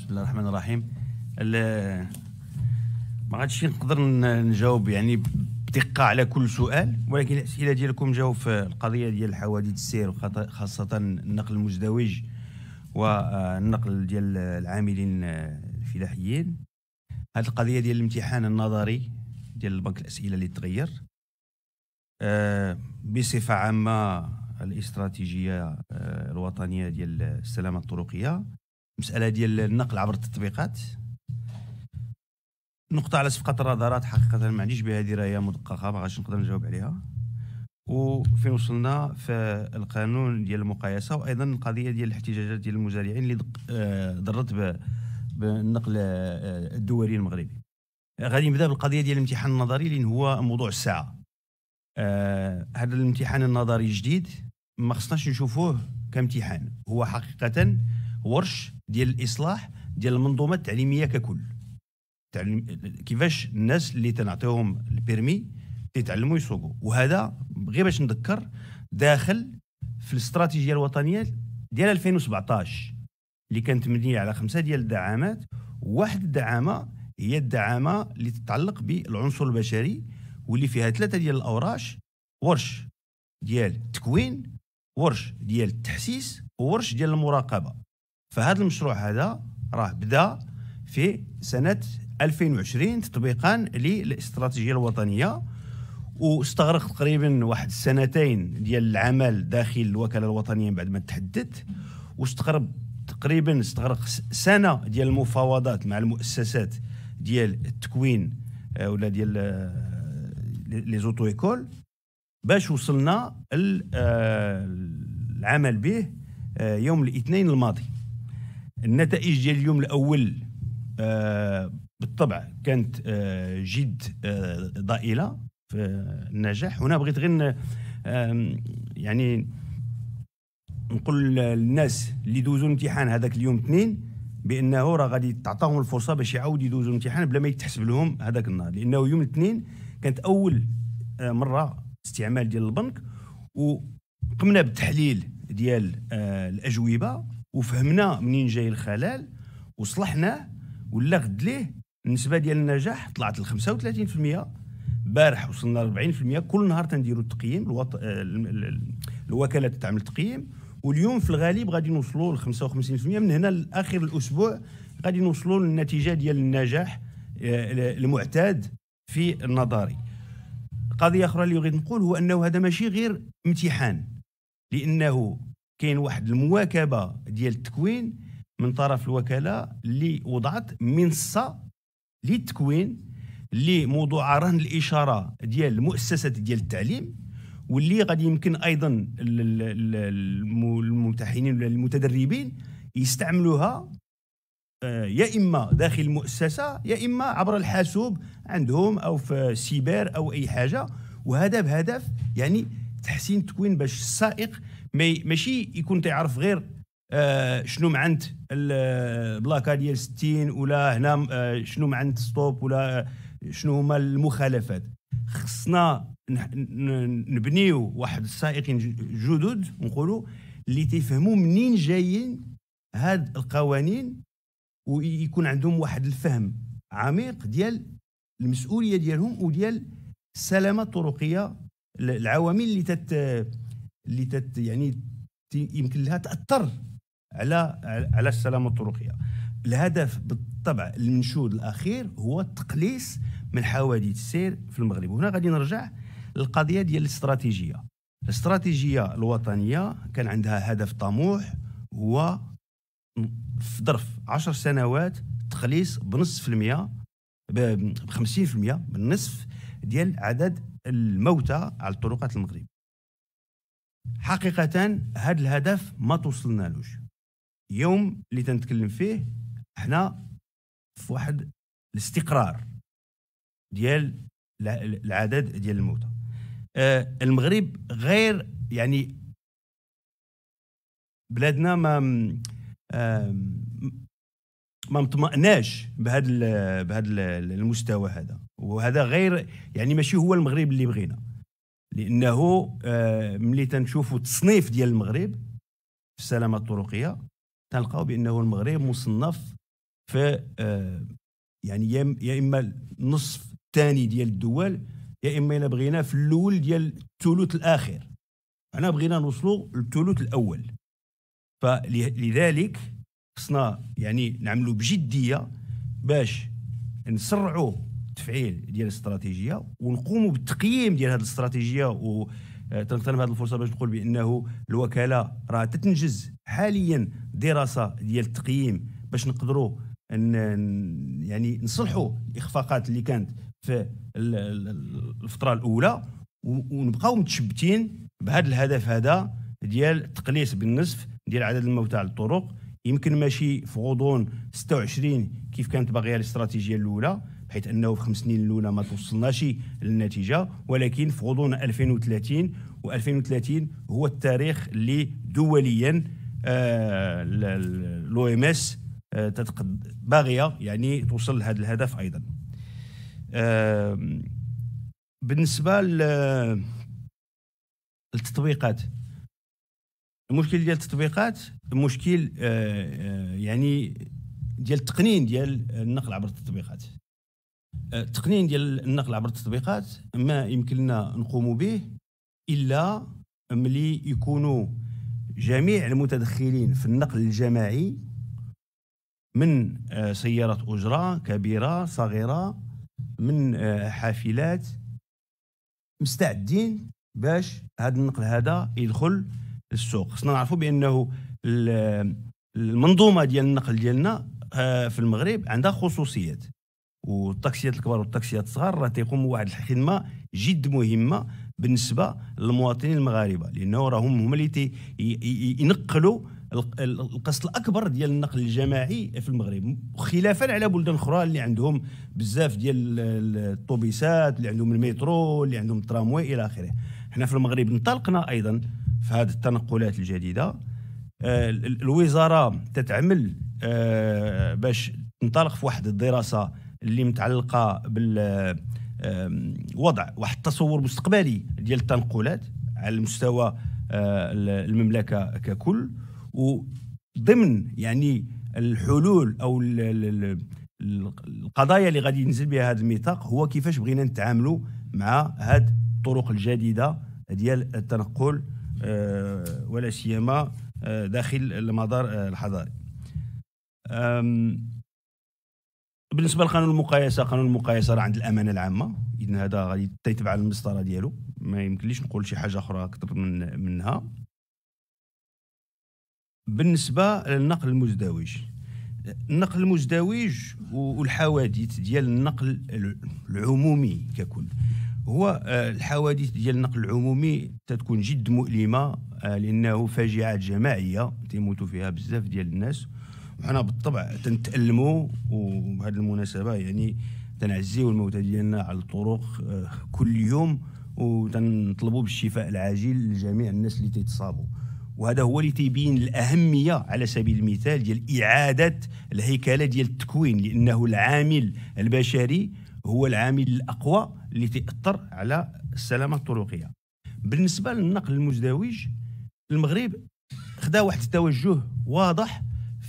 بسم الله الرحمن الرحيم ما غاديش نقدر نجاوب يعني بدقه على كل سؤال ولكن الاسئله ديالكم جاوا في القضيه ديال حوادث السير خاصه النقل المزدوج والنقل آه، ديال العاملين آه، الفلاحيين هذه القضيه ديال الامتحان النظري ديال البنك الاسئله اللي تغير آه، بصفه عامه الاستراتيجيه الوطنيه ديال السلامه الطرقيه المساله ديال النقل عبر التطبيقات نقطة على صفقة الرادارات حقيقة ما عنديش بها دراية مدققة ما غاديش نقدر نجاوب عليها وفين وصلنا في القانون ديال المقايسة وأيضا القضية ديال الاحتجاجات ديال المزارعين اللي آه، ضرت بالنقل آه، الدولي المغربي غادي نبدا بالقضية ديال الامتحان النظري اللي هو موضوع الساعة آه، هذا الامتحان النظري الجديد ما خصناش نشوفوه كامتحان هو حقيقة ورش ديال الاصلاح ديال المنظومه التعليميه ككل تعلم كيفاش الناس اللي تنعطيهم البيرمي تيتعلموا يسوقوا وهذا غير باش نذكر داخل في الاستراتيجيه الوطنيه ديال 2017 اللي كانت مبنيه على خمسه ديال الدعامات واحد الدعامه هي الدعامه اللي تتعلق بالعنصر البشري واللي فيها ثلاثه ديال الاوراش ورش ديال التكوين ورش ديال التحسيس وورش ديال المراقبه فهذا المشروع هذا راه بدا في سنه 2020 تطبيقا للاستراتيجيه الوطنيه واستغرق تقريبا واحد سنتين ديال العمل داخل الوكاله الوطنيه من بعد ما تحدد واستغرب تقريبا استغرق سنه ديال المفاوضات مع المؤسسات ديال التكوين آه، ولا ديال آه، لي زوتو ايكول باش وصلنا آه، العمل به يوم الاثنين الماضي النتائج ديال اليوم الاول آه، بالطبع كانت آه، جد آه، ضئيله في النجاح هنا بغيت غير يعني نقول للناس اللي دوزوا الامتحان هذاك اليوم اثنين بانه راه غادي تعطاهم الفرصه باش يعاودوا يدوزوا الامتحان بلا ما يتحسب لهم هذاك النهار لانه يوم الاثنين كانت اول مره استعمال ديال البنك وقمنا بالتحليل ديال الاجوبه وفهمنا منين جاي الخلل وصلحناه ولا غد ليه النسبه ديال النجاح طلعت ل 35% البارح وصلنا ل 40% كل نهار تنديروا التقييم الوط... آه، الوكاله تعمل تقييم واليوم في الغالب غادي نوصلوا ل 55% من هنا لاخر الاسبوع غادي نوصلوا للنتيجه ديال النجاح آه، المعتاد في النظري قضيه اخرى اللي بغيت نقول هو انه هذا ماشي غير امتحان لانه كاين واحد المواكبه ديال التكوين من طرف الوكاله اللي وضعت منصه للتكوين اللي موضوع رهن الاشاره ديال المؤسسات ديال التعليم واللي غادي يمكن ايضا الممتحنين ولا المتدربين يستعملوها آه، يا اما داخل المؤسسه يا اما عبر الحاسوب عندهم او في سيبر او اي حاجه وهذا بهدف يعني تحسين التكوين باش السائق مي ماشي يكون تعرف غير آه شنو معنت البلاكا آه، ديال 60 ولا هنا آه شنو معنت ستوب ولا آه، شنو هما المخالفات خصنا نبنيو واحد السائقين جدد نقولوا اللي تيفهموا منين جايين هاد القوانين ويكون عندهم واحد الفهم عميق ديال المسؤوليه ديالهم وديال السلامه الطرقيه العوامل اللي تت اللي تت يعني يمكن لها تاثر على على السلامه الطرقيه الهدف بالطبع المنشود الاخير هو التقليص من حوادث السير في المغرب وهنا غادي نرجع للقضيه ديال الاستراتيجيه الاستراتيجيه الوطنيه كان عندها هدف طموح هو في ظرف 10 سنوات تقليص بنصف المئة ب 50% بالنصف ديال عدد الموتى على الطرقات المغرب حقيقة هذا الهدف ما توصلنالوش يوم اللي تنتكلم فيه احنا في واحد الاستقرار ديال العدد ديال الموتى آه، المغرب غير يعني بلادنا ما ما مطمئناش بهذا بهذا المستوى هذا وهذا غير يعني ماشي هو المغرب اللي بغينا لانه آه، ملي تنشوفوا التصنيف ديال المغرب في السلامه الطرقيه تلقاو بانه المغرب مصنف في آه، يعني يا اما النصف الثاني ديال الدول يا اما الا بغينا في الاول ديال الثلث الاخر انا بغينا نوصلوا للثلث الاول فلذلك خصنا يعني نعملوا بجديه باش نسرعوا التفعيل ديال الاستراتيجيه ونقوموا بالتقييم ديال هذه الاستراتيجيه و آه، تنغتنم هذه الفرصه باش نقول بانه الوكاله راه تتنجز حاليا دراسه ديال التقييم باش نقدروا يعني نصلحوا الاخفاقات اللي كانت في الفتره الاولى ونبقاو متشبتين بهذا الهدف هذا ديال تقليص بالنصف ديال عدد الموتى على الطرق يمكن ماشي في غضون 26 كيف كانت باغيه الاستراتيجيه الاولى حيث انه في خمس سنين الاولى ما توصلناش للنتيجه ولكن في غضون 2030 و2030 هو التاريخ اللي دوليا آه، الاو ام اس آه، باغيه يعني توصل لهذا الهدف ايضا آه، بالنسبه للتطبيقات المشكل ديال التطبيقات مشكل يعني ديال التقنين ديال النقل عبر التطبيقات التقنين ديال النقل عبر التطبيقات ما يمكن لنا نقوم به الا ملي يكونوا جميع المتدخلين في النقل الجماعي من آه، سيارات اجره كبيره صغيره من آه، حافلات مستعدين باش هذا النقل هذا يدخل السوق خصنا نعرفوا بانه المنظومه ديال النقل ديالنا آه، في المغرب عندها خصوصيات والطاكسيات الكبار والطاكسيات الصغار راه تيقوموا بواحد الخدمه جد مهمه بالنسبه للمواطنين المغاربه لانه راهم هما اللي تي ينقلوا القسط الاكبر ديال النقل الجماعي في المغرب خلافا على بلدان اخرى اللي عندهم بزاف ديال الطوبيسات اللي عندهم المترو اللي عندهم التراموي الى اخره حنا في المغرب انطلقنا ايضا في هذه التنقلات الجديده آه، الوزاره تتعمل آه، باش تنطلق في واحد الدراسه اللي متعلقه بالوضع واحد التصور مستقبلي ديال التنقلات على مستوى آه، المملكه ككل وضمن يعني الحلول او القضايا اللي غادي ينزل بها هذا الميثاق هو كيفاش بغينا نتعاملوا مع هاد الطرق الجديده ديال التنقل آه، ولا سيما آه، داخل المدار الحضاري بالنسبه لقانون المقايسه قانون المقايسه راه عند الامانه العامه اذا هذا غادي تيتبع المسطره ديالو ما يمكنليش نقول شي حاجه اخرى اكثر من منها بالنسبه للنقل المزدوج النقل المزدوج والحوادث ديال النقل العمومي ككل هو آه، الحوادث ديال النقل العمومي تتكون جد مؤلمه آه، لانه فاجعات جماعيه تيموتوا فيها بزاف ديال الناس انا بالطبع تنتألموا وبهذه المناسبه يعني تنعزيو الموتى ديالنا على الطرق آه، كل يوم وتنطلبوا بالشفاء العاجل لجميع الناس اللي تيتصابوا وهذا هو اللي تيبين الاهميه على سبيل المثال ديال اعاده الهيكله ديال التكوين لانه العامل البشري هو العامل الاقوى اللي تاثر على السلامه الطرقيه بالنسبه للنقل المزدوج المغرب خدا واحد التوجه واضح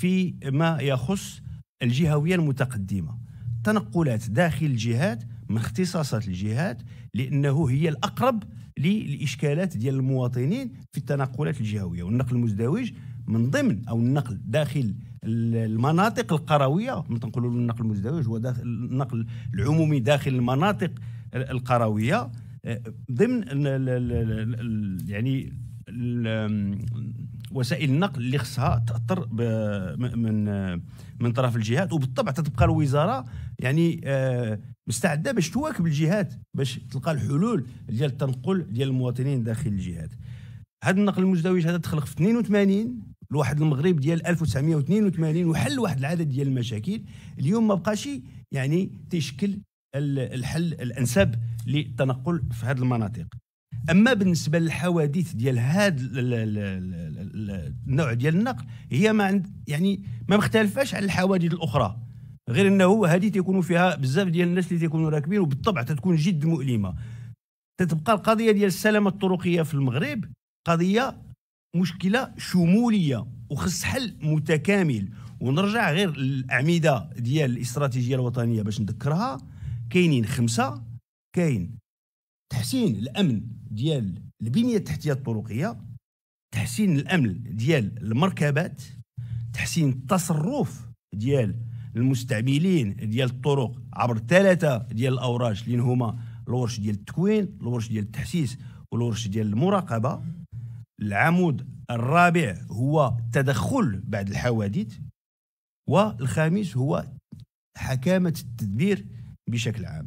في ما يخص الجهويه المتقدمه تنقلات داخل الجهات من اختصاصات الجهات لانه هي الاقرب للاشكالات ديال المواطنين في التنقلات الجهويه والنقل المزدوج من ضمن او النقل داخل المناطق القرويه تنقولوا النقل المزدوج هو داخل النقل العمومي داخل المناطق القرويه ضمن يعني وسائل النقل اللي خصها تاثر من من طرف الجهات وبالطبع تتبقى الوزاره يعني آه، مستعده باش تواكب الجهات باش تلقى الحلول ديال التنقل ديال المواطنين داخل الجهات هذا النقل المزدوج هذا تخلق في 82 لواحد المغرب ديال 1982 وحل واحد العدد ديال المشاكل اليوم ما بقاش يعني تيشكل الحل الانسب للتنقل في هذه المناطق اما بالنسبه للحوادث ديال هذا النوع ديال النقل هي ما عند يعني ما مختلفاش على الحوادث الاخرى غير انه هذه تيكونوا فيها بزاف ديال الناس اللي تيكونوا راكبين وبالطبع تتكون جد مؤلمه تتبقى القضيه ديال السلامه الطرقيه في المغرب قضيه مشكله شموليه وخص حل متكامل ونرجع غير الاعمده ديال الاستراتيجيه الوطنيه باش نذكرها كاينين خمسه كاين تحسين الامن ديال البنيه التحتيه الطرقيه تحسين الامن ديال المركبات تحسين التصرف ديال المستعملين ديال الطرق عبر ثلاثه ديال الاوراش اللي هما الورش ديال التكوين الورش ديال التحسيس والورش ديال المراقبه العمود الرابع هو التدخل بعد الحوادث والخامس هو حكامه التدبير بشكل عام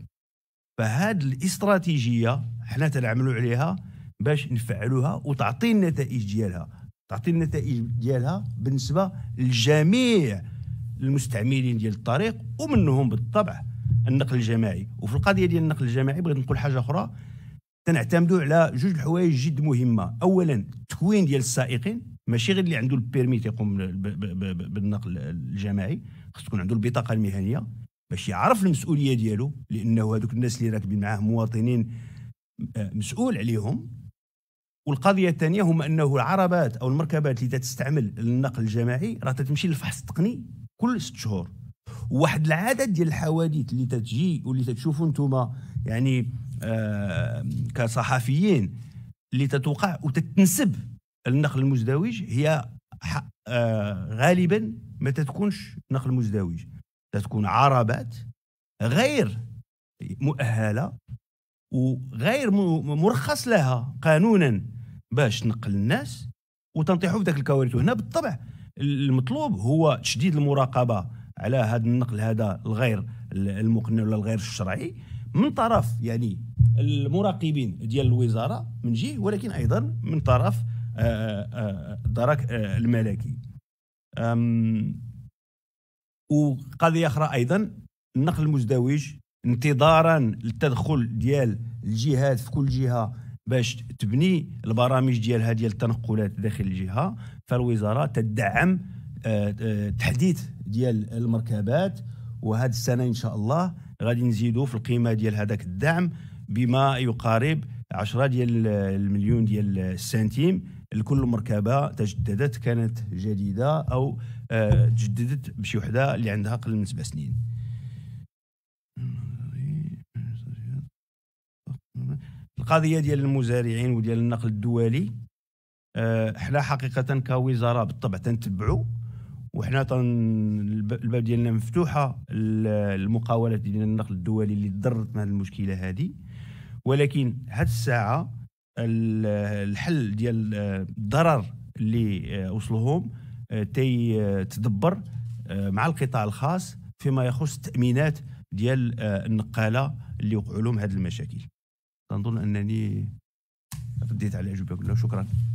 فهاد الاستراتيجيه حنا تنعملوا عليها باش نفعلوها وتعطي النتائج ديالها تعطي النتائج ديالها بالنسبه لجميع المستعملين ديال الطريق ومنهم بالطبع النقل الجماعي وفي القضيه ديال النقل الجماعي بغيت نقول حاجه اخرى تنعتمدوا على جوج الحوايج جد مهمه اولا التكوين ديال السائقين ماشي غير اللي عنده البيرمي تيقوم بالنقل الجماعي خص تكون عنده البطاقه المهنيه باش يعرف المسؤوليه ديالو لانه هذوك الناس اللي راكبين معاه مواطنين آه، مسؤول عليهم والقضيه الثانيه هما انه العربات او المركبات اللي تستعمل للنقل الجماعي راه تتمشي للفحص التقني كل ست شهور واحد العدد ديال الحوادث اللي تتجي واللي تتشوفوا نتوما يعني آه كصحفيين اللي تتوقع وتتنسب النقل المزدوج هي آه غالبا ما تتكونش نقل مزدوج تتكون عربات غير مؤهله وغير مرخص لها قانونا باش تنقل الناس وتنطيحوا في ذاك الكوارث وهنا بالطبع المطلوب هو تشديد المراقبه على هذا النقل هذا الغير المقنن ولا الغير الشرعي من طرف يعني المراقبين ديال الوزاره من جهه ولكن ايضا من طرف آه، آه، آه، الدرك الملكي وقضيه اخرى ايضا النقل المزدوج انتظارا للتدخل ديال الجهات في كل جهه باش تبني البرامج ديالها ديال التنقلات داخل الجهه فالوزاره تدعم آه، آه، تحديث ديال المركبات وهذه السنه ان شاء الله غادي نزيدوا في القيمه ديال هذاك الدعم بما يقارب 10 ديال المليون ديال السنتيم لكل مركبه تجددت كانت جديده او تجددت بشي وحده اللي عندها اقل من سبع سنين القضيه ديال المزارعين وديال النقل الدولي احنا آه، حقيقه كوزاره بالطبع تنتبعوا وحنا تن الباب ديالنا مفتوحه المقاولات ديال النقل الدولي اللي ضرت من هذه المشكله هذه ولكن هاد الساعه الحل ديال آه، الضرر اللي آه، وصلهم آه، تي آه، تدبر آه، مع القطاع الخاص فيما يخص تامينات ديال النقاله اللي وقعوا لهم هذه المشاكل تنظن انني رديت على اجوبه كلها شكرا